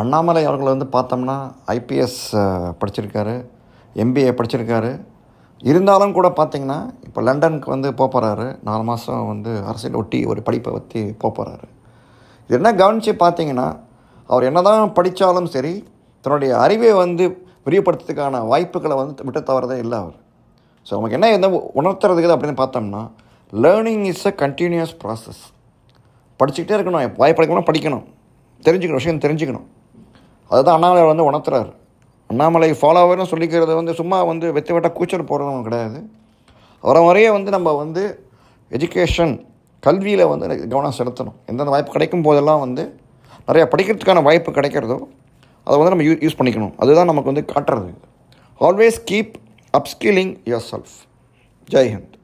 அண்ணாமலை அவர்களை வந்து பார்த்தோம்னா ஐபிஎஸ் படிச்சிருக்காரு எம்பிஏ படிச்சிருக்காரு இருந்தாலும் கூட பார்த்திங்கன்னா இப்போ லண்டனுக்கு வந்து போகிறாரு நாலு மாதம் வந்து அரசியல் ஒட்டி ஒரு படிப்பை பற்றி போகிறாரு இது என்ன கவனித்து பார்த்தீங்கன்னா அவர் என்ன தான் படித்தாலும் சரி தன்னுடைய அறிவை வந்து விரிவுபடுத்துறதுக்கான வாய்ப்புகளை வந்து விட்டு தவறதே இல்லை அவர் ஸோ நமக்கு என்ன எந்த உணர்த்துறதுக்கு அப்படின்னு பார்த்தோம்னா learning is a continuous process படிச்சுக்கிட்டே இருக்கணும் படிக்கணும் படிக்கணும் தெரிஞ்சுக்கணும் விஷயம் தெரிஞ்சுக்கணும் அதுதான் அண்ணாமலை வந்து உணர்த்துறாரு அண்ணாமலை ஃபாலோவரும் சொல்லிக்கிறது வந்து சும்மா வந்து வெத்த வெட்ட கூச்சல் போடுறவங்க கிடையாது வர வரைய வந்து நம்ம வந்து எஜுகேஷன் கல்வியில் வந்து கவனம் செலுத்தணும் எந்தெந்த வாய்ப்பு கிடைக்கும் போதெல்லாம் வந்து நிறையா படிக்கிறதுக்கான வாய்ப்பு கிடைக்கிறதோ அதை வந்து நம்ம யூ யூஸ் பண்ணிக்கணும் அதுதான் நமக்கு வந்து காட்டுறது always keep upskilling your self Jai Hind